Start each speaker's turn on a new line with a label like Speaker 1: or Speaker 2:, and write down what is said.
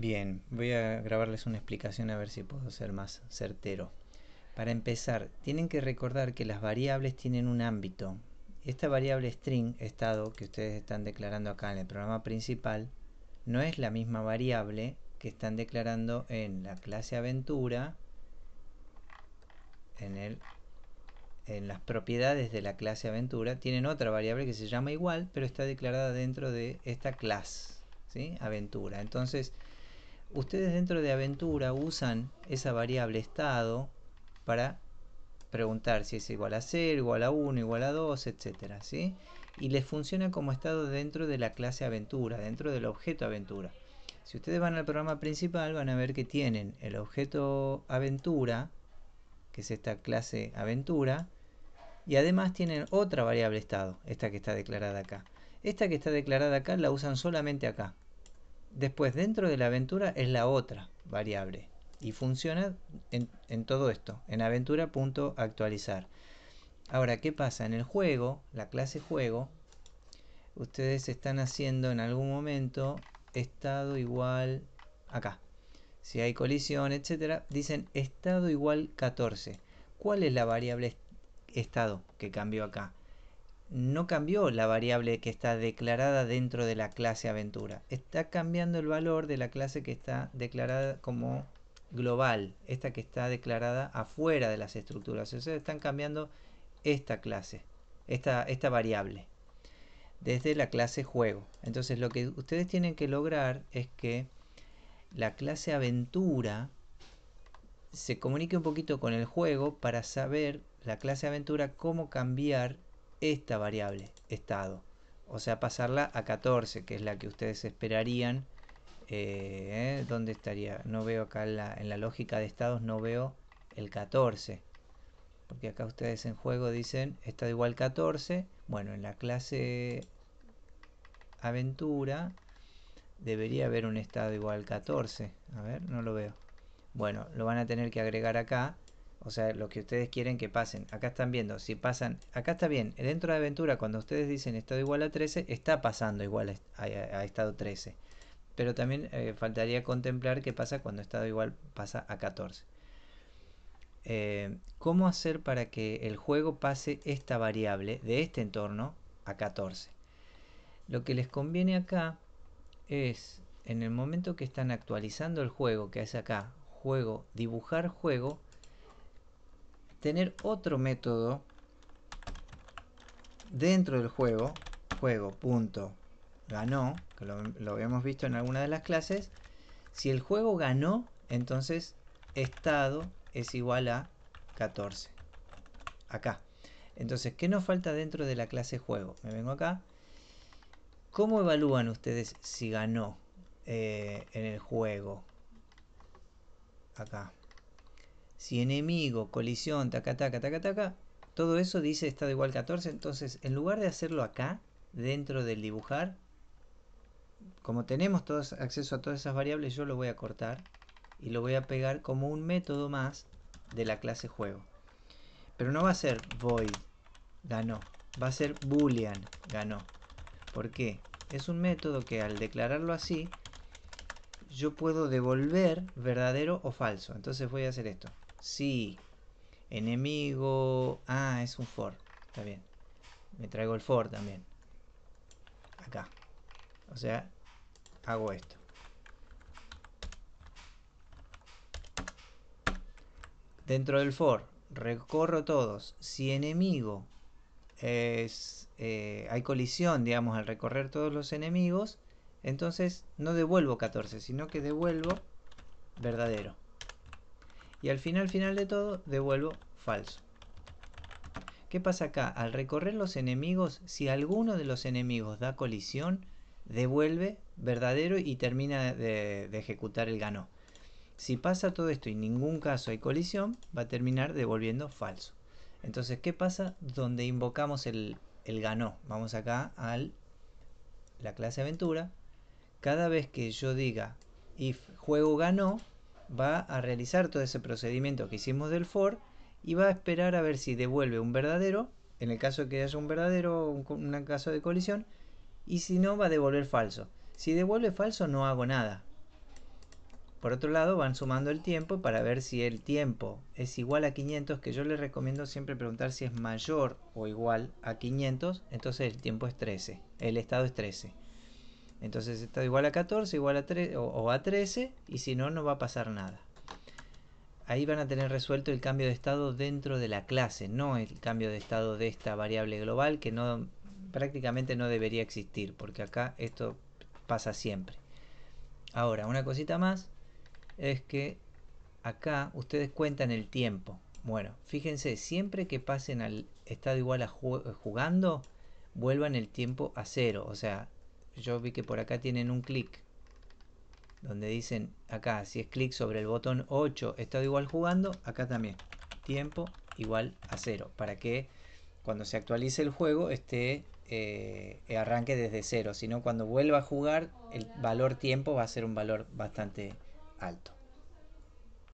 Speaker 1: Bien, voy a grabarles una explicación a ver si puedo ser más certero. Para empezar, tienen que recordar que las variables tienen un ámbito. Esta variable string, estado, que ustedes están declarando acá en el programa principal, no es la misma variable que están declarando en la clase aventura, en, en las propiedades de la clase aventura, tienen otra variable que se llama igual, pero está declarada dentro de esta clase, ¿sí? aventura. Entonces, ustedes dentro de aventura usan esa variable estado para preguntar si es igual a 0, igual a 1, igual a 2, etcétera, ¿sí? Y les funciona como estado dentro de la clase aventura, dentro del objeto aventura. Si ustedes van al programa principal van a ver que tienen el objeto aventura, que es esta clase aventura, y además tienen otra variable estado, esta que está declarada acá. Esta que está declarada acá la usan solamente acá, Después, dentro de la aventura es la otra variable y funciona en, todo esto, en aventura.actualizar. Ahora, ¿qué pasa? En el juego, la clase juego, ustedes están haciendo en algún momento estado igual acá. Si hay colisión, etcétera, dicen estado igual 14. ¿Cuál es la variable estado que cambió acá? no cambió la variable que está declarada dentro de la clase aventura. Está cambiando el valor de la clase que está declarada como global, esta que está declarada afuera de las estructuras. O están cambiando esta clase, esta, esta variable, desde la clase juego. Entonces lo que ustedes tienen que lograr es que la clase aventura se comunique un poquito con el juego para saber la clase aventura cómo cambiar esta variable estado. O sea, pasarla a 14, que es la que ustedes esperarían. Eh, ¿eh? ¿Dónde estaría? No veo acá en la, en la lógica de estados, no veo el 14. Porque acá ustedes en juego dicen estado igual 14. Bueno, en la clase aventura debería haber un estado igual 14. A ver, no lo veo. Bueno, lo van a tener que agregar acá o sea, lo que ustedes quieren que pasen. Acá están viendo, si pasan, acá está bien, dentro de aventura, cuando ustedes dicen estado igual a 13, está pasando igual a, estado 13. Pero también eh, faltaría contemplar qué pasa cuando estado igual pasa a 14. Eh, ¿Cómo hacer para que el juego pase esta variable de este entorno a 14? Lo que les conviene acá es, en el momento que están actualizando el juego, que es acá, juego, dibujar juego, tener otro método dentro del juego, juego ganó, que lo, habíamos visto en alguna de las clases, si el juego ganó, entonces estado es igual a 14. Acá. Entonces, ¿qué nos falta dentro de la clase juego? Me vengo acá. ¿Cómo evalúan ustedes si ganó eh, en el juego? Acá. Si enemigo, colisión, taca, taca, taca, taca, todo eso dice estado igual 14. Entonces, en lugar de hacerlo acá, dentro del dibujar, como tenemos todos, acceso a todas esas variables, yo lo voy a cortar y lo voy a pegar como un método más de la clase juego. Pero no va a ser void, ganó. Va a ser boolean, ganó. ¿Por qué? Es un método que al declararlo así, yo puedo devolver verdadero o falso. Entonces voy a hacer esto si, Enemigo. Ah, es un for Está bien. Me traigo el for también. Acá. O sea, hago esto. Dentro del for, recorro todos. Si enemigo es, eh, hay colisión, digamos, al recorrer todos los enemigos, entonces no devuelvo 14, sino que devuelvo verdadero y al final, final de todo, devuelvo falso. ¿Qué pasa acá? Al recorrer los enemigos, si alguno de los enemigos da colisión, devuelve verdadero y termina de, ejecutar el ganó. Si pasa todo esto y en ningún caso hay colisión, va a terminar devolviendo falso. Entonces, ¿qué pasa donde invocamos el, el ganó? Vamos acá a la clase aventura. Cada vez que yo diga if juego ganó, va a realizar todo ese procedimiento que hicimos del for y va a esperar a ver si devuelve un verdadero, en el caso de que haya un verdadero, un, un caso de colisión, y si no va a devolver falso. Si devuelve falso no hago nada. Por otro lado van sumando el tiempo para ver si el tiempo es igual a 500, que yo les recomiendo siempre preguntar si es mayor o igual a 500, entonces el tiempo es 13, el estado es 13. Entonces está igual a 14, igual a 3 o, a 13 y si no, no va a pasar nada. Ahí van a tener resuelto el cambio de estado dentro de la clase, no el cambio de estado de esta variable global que no prácticamente no debería existir porque acá esto pasa siempre. Ahora, una cosita más es que acá ustedes cuentan el tiempo. Bueno, fíjense, siempre que pasen al estado igual a jugando, vuelvan el tiempo a cero. O sea, yo vi que por acá tienen un clic donde dicen acá si es clic sobre el botón 8 estado igual jugando acá también tiempo igual a 0 para que cuando se actualice el juego esté eh, arranque desde 0 sino cuando vuelva a jugar el valor tiempo va a ser un valor bastante alto